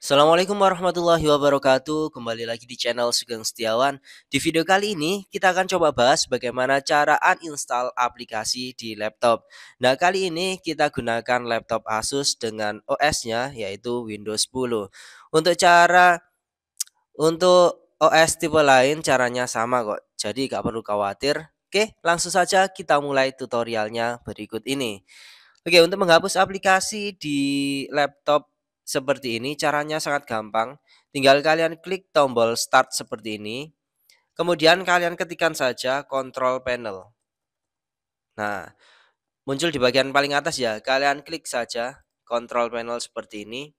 Assalamualaikum warahmatullahi wabarakatuh Kembali lagi di channel Sugeng Setiawan Di video kali ini kita akan coba bahas bagaimana cara uninstall aplikasi di laptop Nah kali ini kita gunakan laptop Asus dengan OS nya yaitu Windows 10 Untuk cara untuk OS tipe lain caranya sama kok Jadi gak perlu khawatir Oke langsung saja kita mulai tutorialnya berikut ini Oke untuk menghapus aplikasi di laptop seperti ini. Caranya sangat gampang. Tinggal kalian klik tombol start seperti ini. Kemudian kalian ketikkan saja control panel. Nah, muncul di bagian paling atas ya. Kalian klik saja control panel seperti ini.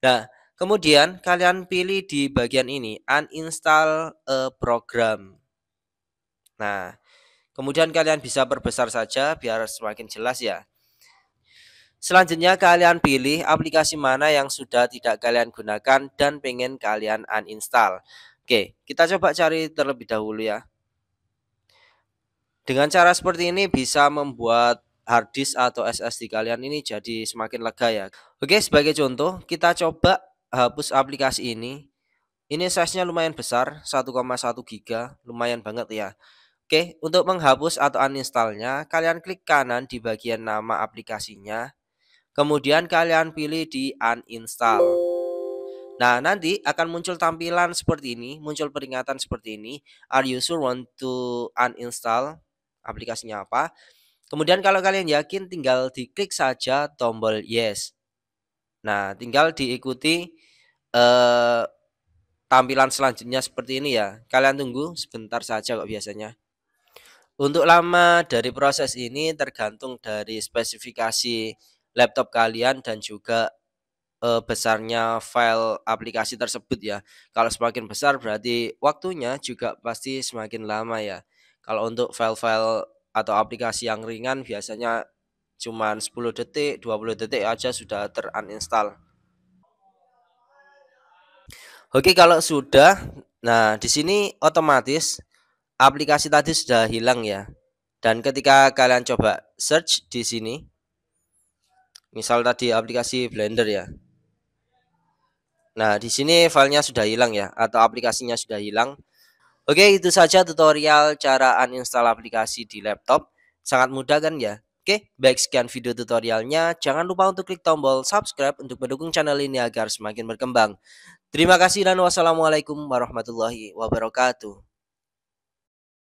Nah, kemudian kalian pilih di bagian ini uninstall a program. Nah, kemudian kalian bisa perbesar saja biar semakin jelas ya. Selanjutnya kalian pilih aplikasi mana yang sudah tidak kalian gunakan dan pengen kalian uninstall. Oke, kita coba cari terlebih dahulu ya. Dengan cara seperti ini bisa membuat hard disk atau SSD kalian ini jadi semakin lega ya. Oke, sebagai contoh kita coba hapus aplikasi ini. Ini size-nya lumayan besar, 1,1 GB, lumayan banget ya. Oke, untuk menghapus atau uninstallnya, kalian klik kanan di bagian nama aplikasinya, Kemudian kalian pilih di uninstall. Nah, nanti akan muncul tampilan seperti ini, muncul peringatan seperti ini. Are you sure want to uninstall? Aplikasinya apa? Kemudian kalau kalian yakin tinggal diklik saja tombol yes. Nah, tinggal diikuti eh, tampilan selanjutnya seperti ini ya. Kalian tunggu sebentar saja kok biasanya. Untuk lama dari proses ini tergantung dari spesifikasi laptop kalian dan juga uh, besarnya file aplikasi tersebut ya. Kalau semakin besar berarti waktunya juga pasti semakin lama ya. Kalau untuk file-file atau aplikasi yang ringan biasanya cuma 10 detik, 20 detik aja sudah teruninstall. Oke, kalau sudah, nah di sini otomatis aplikasi tadi sudah hilang ya. Dan ketika kalian coba search di sini, Misal tadi aplikasi Blender ya. Nah, di sini filenya sudah hilang ya atau aplikasinya sudah hilang. Oke, itu saja tutorial cara uninstall aplikasi di laptop. Sangat mudah kan ya? Oke, baik sekian video tutorialnya. Jangan lupa untuk klik tombol subscribe untuk mendukung channel ini agar semakin berkembang. Terima kasih dan wassalamualaikum warahmatullahi wabarakatuh.